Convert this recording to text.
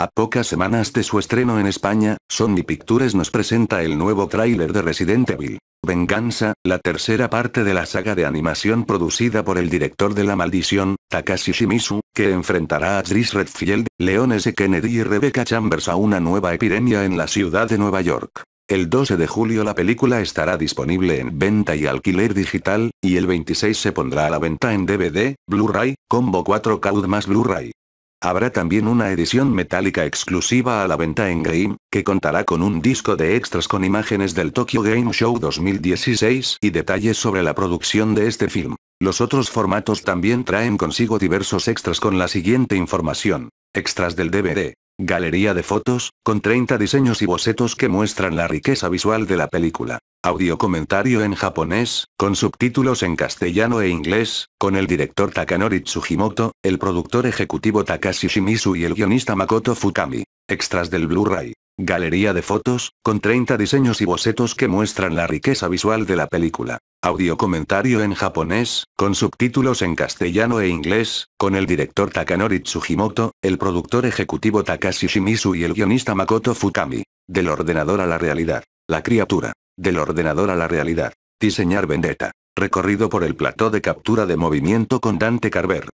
A pocas semanas de su estreno en España, Sony Pictures nos presenta el nuevo tráiler de Resident Evil. Venganza, la tercera parte de la saga de animación producida por el director de La Maldición, Takashi Shimizu, que enfrentará a Chris Redfield, Leon S. Kennedy y Rebecca Chambers a una nueva epidemia en la ciudad de Nueva York. El 12 de julio la película estará disponible en venta y alquiler digital, y el 26 se pondrá a la venta en DVD, Blu-ray, combo 4K más Blu-ray. Habrá también una edición metálica exclusiva a la venta en Game, que contará con un disco de extras con imágenes del Tokyo Game Show 2016 y detalles sobre la producción de este film. Los otros formatos también traen consigo diversos extras con la siguiente información. Extras del DVD. Galería de fotos, con 30 diseños y bocetos que muestran la riqueza visual de la película. Audio comentario en japonés, con subtítulos en castellano e inglés, con el director Takanori Tsujimoto, el productor ejecutivo Takashi Shimizu y el guionista Makoto Fukami. Extras del Blu-ray. Galería de fotos, con 30 diseños y bocetos que muestran la riqueza visual de la película. Audio comentario en japonés, con subtítulos en castellano e inglés, con el director Takanori Tsujimoto, el productor ejecutivo Takashi Shimizu y el guionista Makoto Fukami. Del ordenador a la realidad. La criatura. Del ordenador a la realidad. Diseñar Vendetta. Recorrido por el plató de captura de movimiento con Dante Carver.